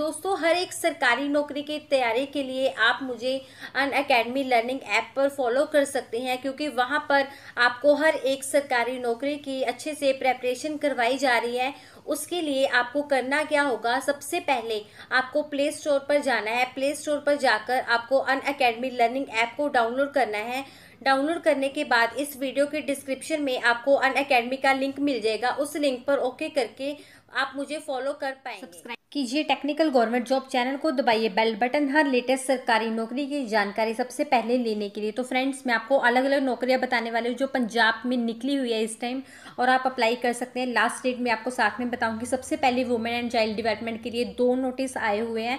दोस्तों हर एक सरकारी नौकरी की तैयारी के लिए आप मुझे अन अकेडमी लर्निंग ऐप पर फॉलो कर सकते हैं क्योंकि वहाँ पर आपको हर एक सरकारी नौकरी की अच्छे से प्रेपरेशन करवाई जा रही है उसके लिए आपको करना क्या होगा सबसे पहले आपको प्ले स्टोर पर जाना है प्ले स्टोर पर जाकर आपको अन अकेडमी लर्निंग ऐप को डाउनलोड करना है डाउनलोड करने के बाद इस वीडियो के डिस्क्रिप्शन में आपको अन अकेडमी का लिंक मिल जाएगा उस लिंक पर ओके करके आप मुझे फॉलो कर पाएंगे कीजिए टेक्निकल गवर्नमेंट जॉब चैनल को दबाइए बेल बटन हर लेटेस्ट सरकारी नौकरी की जानकारी सबसे पहले लेने के लिए तो फ्रेंड्स मैं आपको अलग अलग नौकरियां बताने वाली हूँ जो पंजाब में निकली हुई है इस टाइम और आप अप्लाई कर सकते हैं लास्ट डेट में आपको साथ में बताऊँगी सबसे पहले वुमेन एंड चाइल्ड डिवेलपमेंट के लिए दो नोटिस आए हुए हैं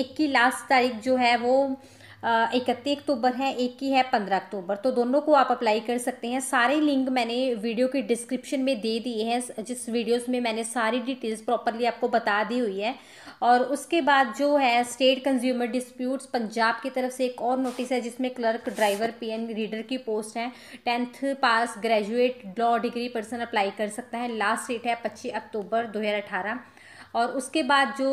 एक की लास्ट तारीख जो है वो इकतीस अक्टूबर है एक की है पंद्रह अक्टूबर तो दोनों को आप अप्लाई कर सकते हैं सारे लिंक मैंने वीडियो के डिस्क्रिप्शन में दे दिए हैं जिस वीडियोस में मैंने सारी डिटेल्स प्रॉपरली आपको बता दी हुई है और उसके बाद जो है स्टेट कंज्यूमर डिस्प्यूट्स पंजाब की तरफ से एक और नोटिस है जिसमें क्लर्क ड्राइवर पी रीडर की पोस्ट है tenth pass graduate law degree person apply कर सकता है लास्ट डेट है पच्चीस अक्टूबर दो और उसके बाद जो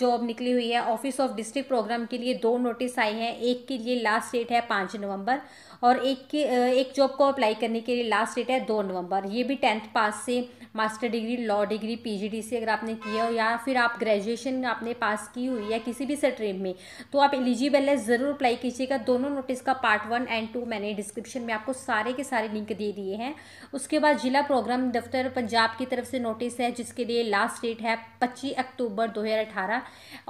जॉब निकली हुई है ऑफिस ऑफ डिस्ट्रिक्ट प्रोग्राम के लिए दो नोटिस आए हैं एक के लिए लास्ट डेट है पाँच नवंबर और एक के एक जॉब को अप्लाई करने के लिए लास्ट डेट है दो नवंबर ये भी टेंथ पास से मास्टर डिग्री लॉ डिग्री से अगर आपने किया हो या फिर आप ग्रेजुएशन आपने पास की हुई है किसी भी स्ट्रीम में तो आप एलिजिबल है ज़रूर अप्लाई कीजिएगा दोनों नोटिस का पार्ट वन एंड टू मैंने डिस्क्रिप्शन में आपको सारे के सारे लिंक दे दिए हैं उसके बाद जिला प्रोग्राम दफ्तर पंजाब की तरफ से नोटिस है जिसके लिए लास्ट डेट है 25 अक्टूबर 2018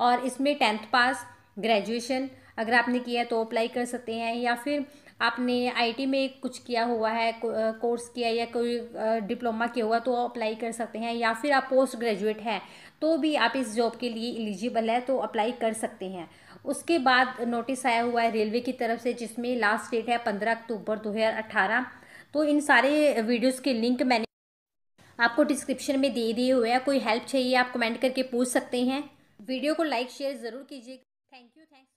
और इसमें टेंथ पास ग्रेजुएशन अगर आपने किया तो अप्लाई कर सकते हैं या फिर आपने आईटी में कुछ किया हुआ है कोर्स किया या कोई डिप्लोमा किया हुआ तो अप्लाई कर सकते हैं या फिर आप पोस्ट ग्रेजुएट हैं तो भी आप इस जॉब के लिए एलिजिबल है तो अप्लाई कर सकते हैं उसके बाद नोटिस आया हुआ है रेलवे की तरफ से जिसमें लास्ट डेट है पंद्रह अक्टूबर दो तो इन सारे वीडियोज़ के लिंक मैंने आपको डिस्क्रिप्शन में दे दिए हुए हैं कोई हेल्प चाहिए आप कमेंट करके पूछ सकते हैं वीडियो को लाइक शेयर ज़रूर कीजिए थैंक यू थैंक